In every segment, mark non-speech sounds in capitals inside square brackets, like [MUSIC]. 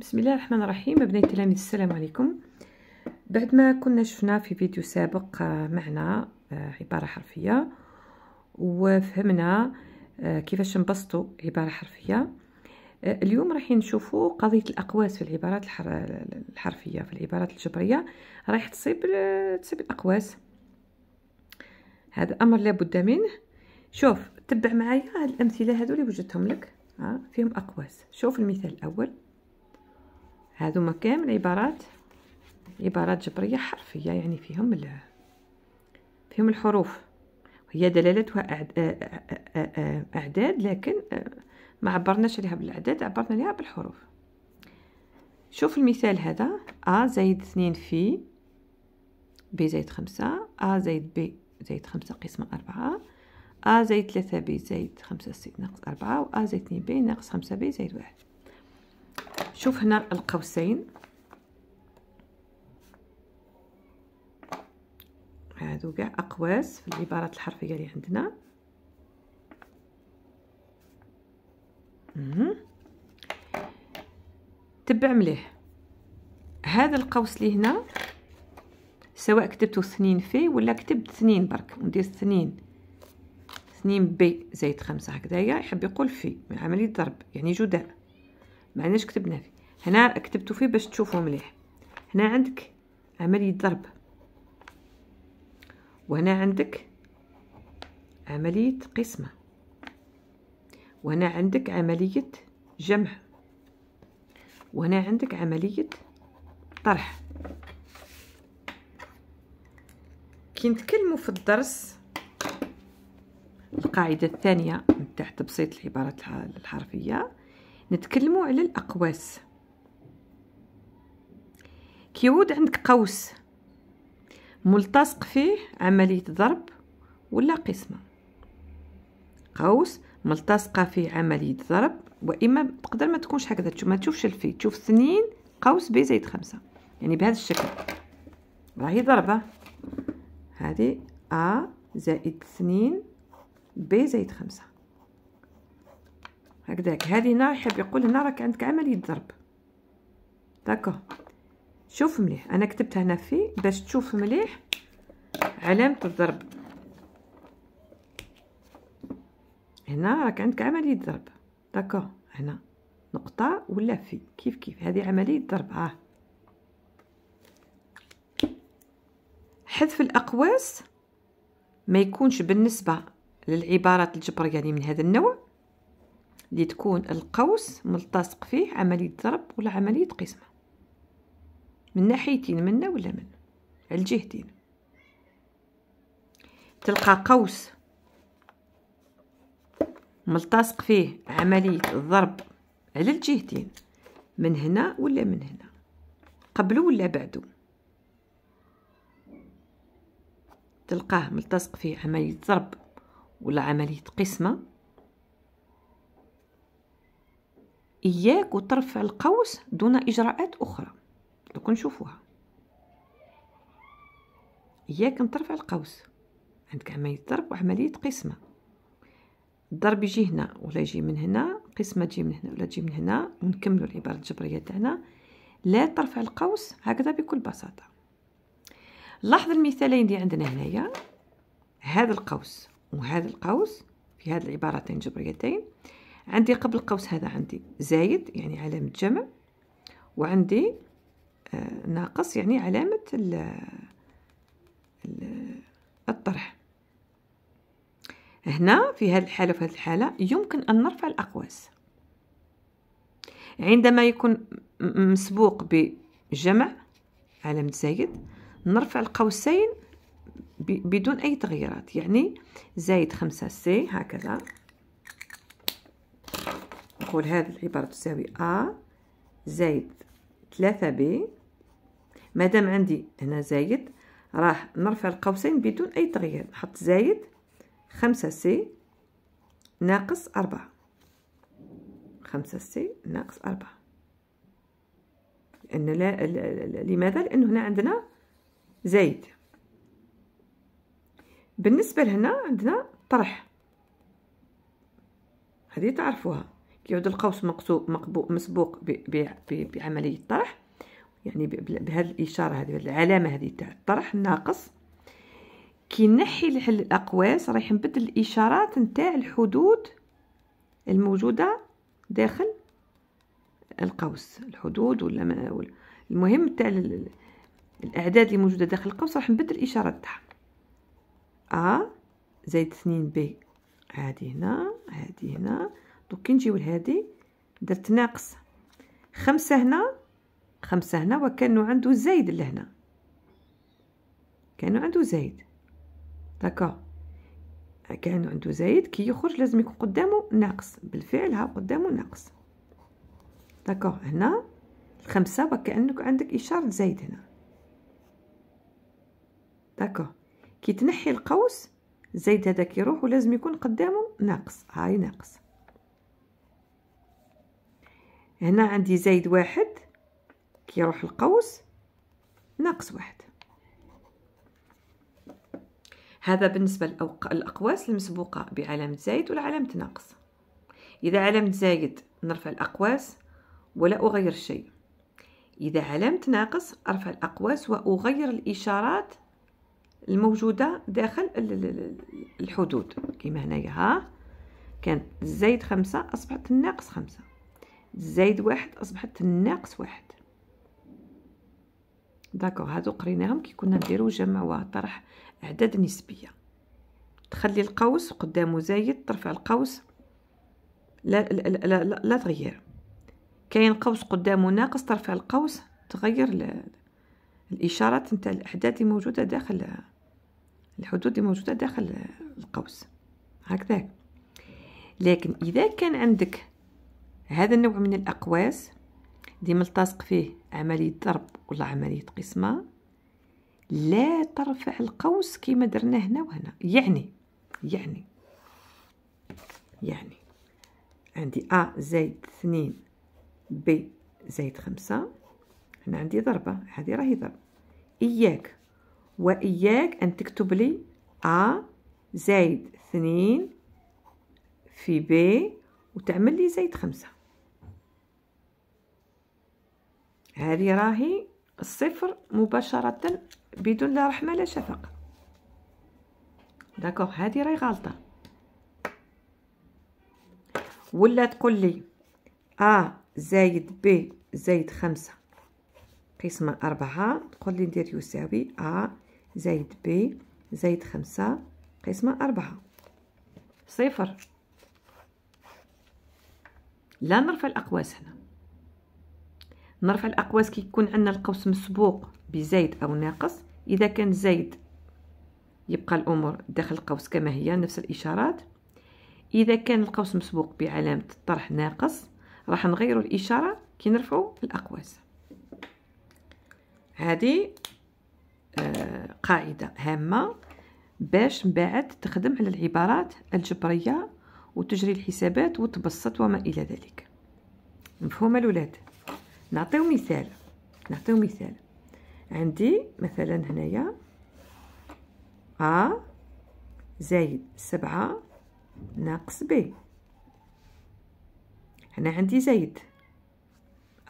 بسم الله الرحمن الرحيم ابنائي التلاميذ السلام عليكم بعد ما كنا شفنا في فيديو سابق آه، معنى آه، عبارة حرفية وفهمنا آه، كيفاش نبسطوا عبارة حرفية اليوم راح نشوفوا قضية الأقواس في العبارات الحرفية في العبارات الجبرية راح تصيب تصيب الأقواس هذا أمر لابد منه شوف تبع معايا هاد الأمثلة هذو اللي وجدتهم لك فيهم أقواس شوف المثال الأول هذوما كامل عبارات عبارات جبريه حرفيه يعني فيهم ال... فيهم الحروف هي دلالتها أعد... اعداد لكن ما عبرناش عليها بالاعداد عبرنا عليها بالحروف شوف المثال هذا ا زائد اثنين في ب زائد خمسة ا زائد ب زائد خمسة قسمة أربعة ا زائد ثلاثة ب زائد خمسة سي ناقص أربعة و ا زائد اثنين ب ناقص خمسة ب زائد واحد شوف هنا القوسين هادو كاع اقواس في العبارات الحرفيه اللي عندنا تبع مليح هذا القوس اللي هنا سواء كتبتو سنين في ولا كتبت سنين برك ندير سنين سنين بي زائد خمسة هكذايا يحب يقول في من عملية ضرب يعني جداء معناش كتبنا فيه هنا كتبتو فيه باش تشوفو مليح هنا عندك عمليه ضرب وهنا عندك عمليه قسمه وهنا عندك عمليه جمع وهنا عندك عمليه طرح كي نتكلمو في الدرس القاعده الثانيه نتاع تبسيط العبارات الحرفيه نتكلمو على الاقواس كيعود عندك قوس ملتصق فيه عمليه ضرب ولا قسمه قوس ملتصقه فيه عمليه ضرب واما تقدر ما تكونش هكذا ما تشوفش الفي تشوف سنين قوس بي زائد خمسة يعني بهذا الشكل راهي ضربه هذه ا زائد سنين بي زائد خمسة هكذاك هذه هنا يحب يقول هنا راك عندك عملية ضرب داكو شوف مليح انا كتبت هنا في باش تشوف مليح علامه الضرب هنا راك عندك عمليه ضرب داكو هنا نقطه ولا في كيف كيف هذه عمليه ضرب ها آه. حذف الاقواس ما يكونش بالنسبه للعبارات الجبريه يعني من هذا النوع اللي تكون القوس ملتصق فيه عملية ضرب ولا عملية قسمة من ناحيتين منا ولا من على الجهتين تلقى قوس ملتصق فيه عملية الضرب على الجهتين من هنا ولا من هنا قبل ولا بعده تلقاه ملتصق فيه عملية ضرب ولا عملية قسمة إياك وترفع القوس دون إجراءات أخرى دوك نشوفوها إياك ترفع القوس عندك عملية ضرب وعملية قسمة الضرب يجي هنا ولا يجي من هنا قسمة تجي من هنا ولا تجي من هنا ونكملوا العبارة الجبرية تاعنا لا ترفع القوس هكذا بكل بساطة لاحظ المثالين اللي عندنا هنايا هذا القوس وهذا القوس في هذه العبارتين الجبريتين عندي قبل قوس هذا عندي زايد يعني علامة جمع وعندي آه، ناقص يعني علامة الطرح هنا في هذه الحالة وفي هذه الحالة يمكن أن نرفع الأقواس عندما يكون مسبوق بجمع علامة زايد نرفع القوسين بدون أي تغييرات يعني زايد خمسة سي هكذا نقول هذه العبارة تساوي أ زائد ثلاثة بي مادام عندي هنا زايد راح نرفع القوسين بدون أي تغيير نحط زايد خمسة سي ناقص أربعة خمسة سي ناقص أربعة لأن لا لماذا؟ لأن هنا عندنا زايد بالنسبة لهنا عندنا طرح هذه تعرفوها يعود القوس مقصوب مسبوق بعمليه الطرح يعني بهذه الاشاره هذه العلامه هذه تاع الطرح الناقص كي نحي لحل الاقواس رايح نبدل الاشارات نتاع الحدود الموجوده داخل القوس الحدود ولا ما المهم تاع الاعداد اللي موجوده داخل القوس راح نبدل الاشارات تاعها ا زائد 2 بي هذه هنا هذه هنا دوك كي نجيو لهادي درت ناقص خمسة هنا خمسة هنا وكانو عنده زايد لهنا كانو عنده زايد داكوغ كانو عنده زايد كي يخرج لازم يكون قدامو ناقص بالفعل ها قدامو ناقص داكوغ هنا الخمسة وكأنك عندك إشارة زايد هنا داكوغ كي تنحي القوس زايد هذا كيروح ولازم يكون قدامه ناقص هاي ناقص هنا عندي زايد واحد كيروح القوس ناقص واحد هذا بالنسبة للأقواس المسبوقة بعلامة زايد والعلامة ناقص إذا علامة زايد نرفع الأقواس ولا أغير شيء إذا علامة ناقص أرفع الأقواس وأغير الإشارات الموجودة داخل الحدود كما هنايا ها كانت زايد خمسة أصبحت الناقص خمسة زايد واحد اصبحت ناقص واحد داكوغ هادو قريناهم كي كنا نديرو جمع وطرح اعداد نسبيه تخلي القوس قدامه زايد ترفع القوس لا لا لا, لا, لا تغير كاين قوس قدامه ناقص ترفع القوس تغير ل... الاشارات نتاع الاعداد اللي موجوده داخل الحدود اللي موجوده داخل القوس هكذاك لكن اذا كان عندك هذا النوع من الأقواس اللي ملتصق فيه عملية ضرب ولا عملية قسمة لا ترفع القوس كما درنا هنا وهنا يعني يعني يعني عندي أ زايد اثنين ب زايد خمسة هنا عندي ضربة هذه راهي ضربة إياك وإياك أن تكتب لي أ زايد اثنين في ب وتعمل لي زايد خمسة هذه راهي الصفر مباشرة بدون لا رحمة لا شفقة داكوغ هذه راهي غلطة ولا تقول لي ا زايد ب زايد خمسة قسمة أربعة تقول لي ندير يساوي ا زايد ب زايد خمسة قسمة أربعة صفر لا نرفع الأقواس هنا نرفع الأقواس كيكون عندنا القوس مسبوق بزايد أو ناقص إذا كان زايد يبقى الأمور داخل القوس كما هي نفس الإشارات إذا كان القوس مسبوق بعلامة الطرح ناقص راح نغيروا الإشارة كي نرفعوا الأقواس هذه آه، قاعدة هامة باش من بعد تخدم على العبارات الجبرية وتجري الحسابات وتبسط وما إلى ذلك مفهومة الولاد نعطيو مثال نعطيو مثال عندي مثلا هنايا ا زايد سبعة ناقص ب هنا عندي زايد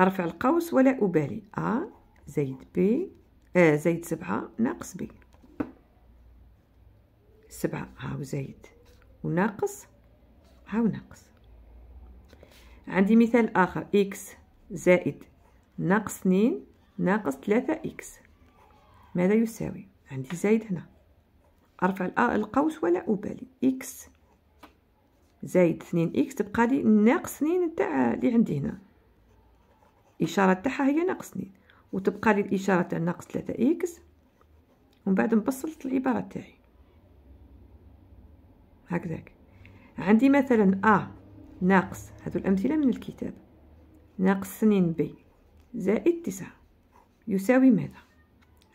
أرفع القوس ولا أبالي أ زايد ب ا آه، زايد سبعة ناقص ب سبعة هاو زايد وناقص هاو ناقص عندي مثال آخر إكس زائد ناقص اثنين ناقص ثلاثة إكس ماذا يساوي عندي زايد هنا أرفع القوس ولا أبالي إكس زايد اثنين إكس تبقى لي ناقص اثنين تاع اللي عندي هنا الإشارة تاعها هي ناقص اثنين وتبقى لي الإشارة تاع ناقص ثلاثة إكس ومن بعد نبسط العبارة تاعي هكذاك عندي مثلا أ ناقص هذو الأمثلة من الكتاب ناقص اثنين بي زائد تسعة يساوي ماذا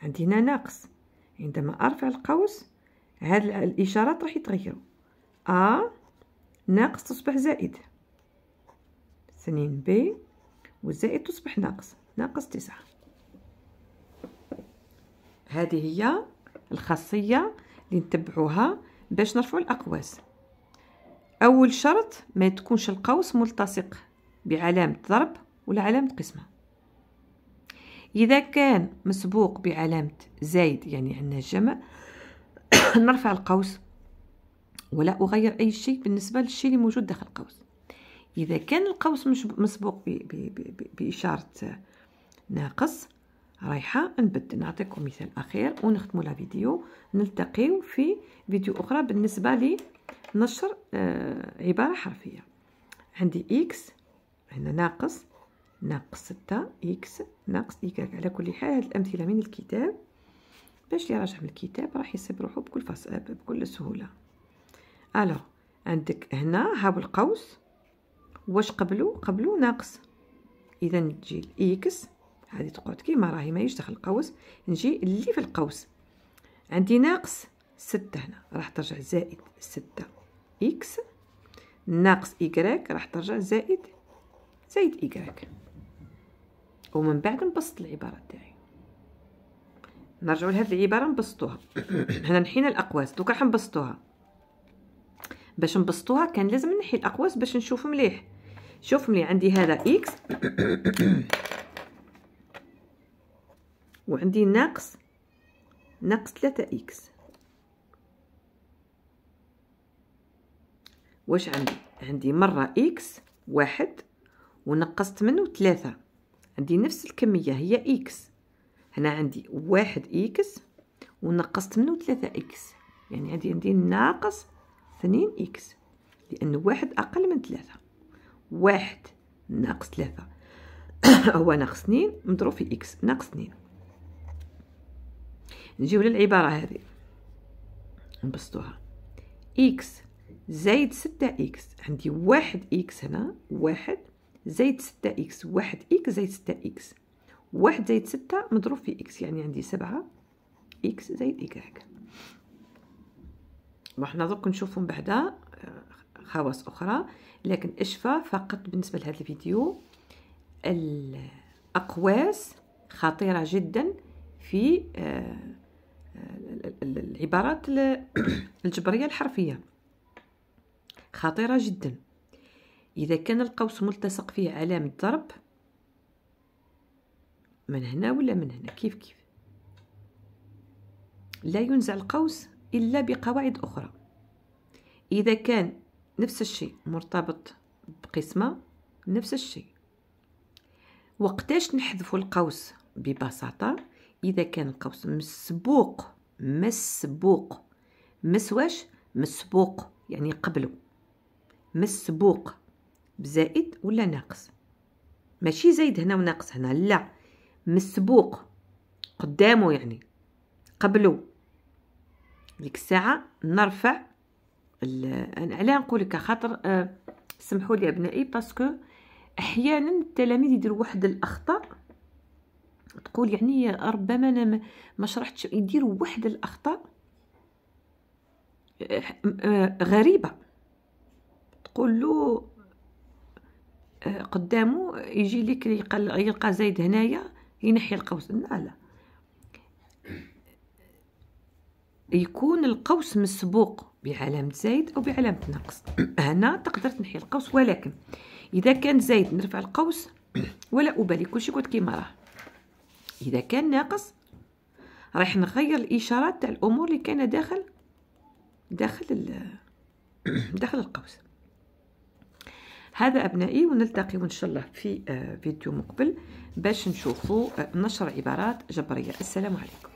عندي هنا ناقص عندما ارفع القوس هاد الاشارات راح يتغيروا ا ناقص تصبح زائد اثنين بي والزائد تصبح ناقص ناقص تسعة هذه هي الخاصية اللي نتبعوها باش نرفعوا الأقواس أول شرط ما تكونش القوس ملتصق بعلامة ضرب ولا علامة قسمة إذا كان مسبوق بعلامة زايد يعني عندنا الجمع [COUGHS] نرفع القوس ولا أغير أي شيء بالنسبة للشيء اللي موجود داخل القوس إذا كان القوس مش مسبوق بـ بـ بـ بإشارة ناقص رايحة نبدل نعطيكم مثال أخير ونختموا لا فيديو نلتقيو في فيديو أخرى بالنسبة لنشر آه، عبارة حرفية عندي إكس هنا ناقص ناقص ستة إكس ناقص إيكاك على كل حال هاد الأمثلة من الكتاب باش لي راجع من الكتاب راح يصيب روحو بكل فص بكل سهولة ألوغ عندك هنا هاو القوس واش قبلو قبلو ناقص إذا تجي إكس هادي تقعد كيما راهي ماهيش داخل القوس نجي اللي في القوس عندي ناقص ستة هنا راح ترجع زائد ستة إكس ناقص إيكغيك راح ترجع زائد زايد إيكغيك ومن بعد نبسط العبارة تاعي نرجعو لهاد العبارة نبسطوها [CLEARS THROAT] هنا نحينا الأقواس دوكا حنبسطوها باش نبسطوها كان لازم نحي الأقواس باش نشوف مليح شوف مليح عندي هذا إكس [CLEARS THROAT] وعندي ناقص ناقص ثلاثة إكس واش عندي عندي مرة إكس واحد ونقصت منه ثلاثة عندي نفس الكمية هي إكس هنا عندي واحد إكس ونقصت منه ثلاثة إكس يعني عندي عندي ناقص اثنين إكس لأن واحد أقل من ثلاثة واحد ناقص ثلاثة [COUGHS] هو ناقص اثنين مضروب في إكس ناقص اثنين نجيو للعبارة هذه نبسطوها إكس زايد ستة إكس عندي واحد إكس هنا واحد زائد ستة إكس واحد إكس زائد ستة إكس واحد زائد ستة مضروب في إكس يعني عندي سبعة إكس زائد هكا وحنا دوك نشوفو من بعدا آه، خواص أخرى لكن أشفى فقط بالنسبة لهذا الفيديو الأقواس خطيرة جدا في آه، آه، العبارات [CLEARS THROAT] الجبرية الحرفية خطيرة جداً إذا كان القوس ملتصق فيه علامة ضرب من هنا ولا من هنا كيف كيف لا ينزع القوس إلا بقواعد أخرى إذا كان نفس الشيء مرتبط بقسمة نفس الشيء وقتاش نحذف القوس ببساطة إذا كان القوس مسبوق مسبوق مسواش مسبوق يعني قبله مسبوق بزائد ولا ناقص ماشي زايد هنا وناقص هنا لا مسبوق قدامه يعني قبله ديك الساعه نرفع انا علاه نقول لك خاطر أه سمحوا لي ابنائي باسكو احيانا التلاميذ يديروا واحد الاخطاء تقول يعني ربما انا ما شرحتش يديروا واحد الاخطاء آه، آه، غريبه تقول له قدامه يجي لك يلقى, يلقى زايد هنايا ينحي القوس لا لا يكون القوس مسبوق بعلامة زايد أو بعلامة نقص هنا تقدر تنحي القوس ولكن إذا كان زايد نرفع القوس ولا أبالي كلشي كنت كيما راه إذا كان ناقص راح نغير الإشارات تاع الأمور اللي كان داخل داخل داخل القوس هذا أبنائي ونلتقي إن شاء الله في آه، فيديو مقبل باش نشوفوا آه، نشر عبارات جبرية السلام عليكم